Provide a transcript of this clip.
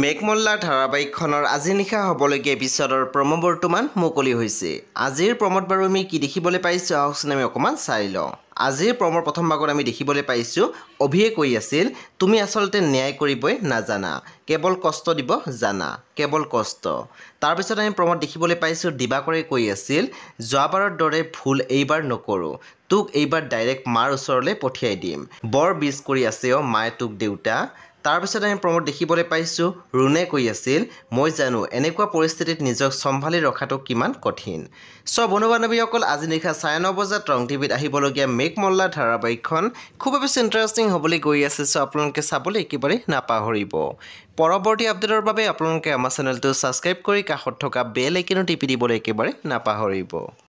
মেঘমল্লাৰ ধাৰাবাহিকখনৰ আজি নিশা হ'বলগীয়া এপিচডৰ প্ৰম বৰ্তমান মুকলি হৈছে আজিৰ প্ৰমত বাৰু আমি কি দেখিবলৈ পাইছোঁ আহকচোন আমি অকণমান চাই লওঁ আজিৰ প্ৰমৰ প্ৰথম ভাগত আমি দেখিবলৈ পাইছোঁ অভিয়ে কৈ আছিল তুমি আচলতে ন্যায় কৰিবই নাজানা কেৱল কষ্ট দিব জানা কেৱল কষ্ট তাৰপিছত আমি প্ৰমত দেখিবলৈ পাইছোঁ দিবাকৰে কৈ আছিল যোৱাবাৰৰ দৰে ভুল এইবাৰ নকৰোঁ তোক এইবাৰ ডাইৰেক্ট মাৰ ওচৰলৈ পঠিয়াই দিম বৰ বিজ কৰি আছে অ' মায়ে তোক দেউতা তাৰপিছত আমি প্ৰমোদ দেখিবলৈ পাইছোঁ ৰুণে কৈ আছিল মই জানো এনেকুৱা পৰিস্থিতিত নিজক চম্ভালি ৰখাটো কিমান কঠিন চ' বন্ধু বান্ধৱীসকল আজি নিশা চাৰে ন বজাত ৰং টিভিত আহিবলগীয়া মেক মল্লা ধাৰাবাহিকখন খুব বেছি ইণ্টাৰেষ্টিং হ'বলৈ গৈ আছে চ' আপোনালোকে চাবলৈ একেবাৰে নাপাহৰিব পৰৱৰ্তী আপডেটৰ বাবে আপোনালোকে আমাৰ চেনেলটো ছাবস্ক্ৰাইব কৰি কাষত থকা বেল আইকেনো টিপি দিবলৈ একেবাৰে নাপাহৰিব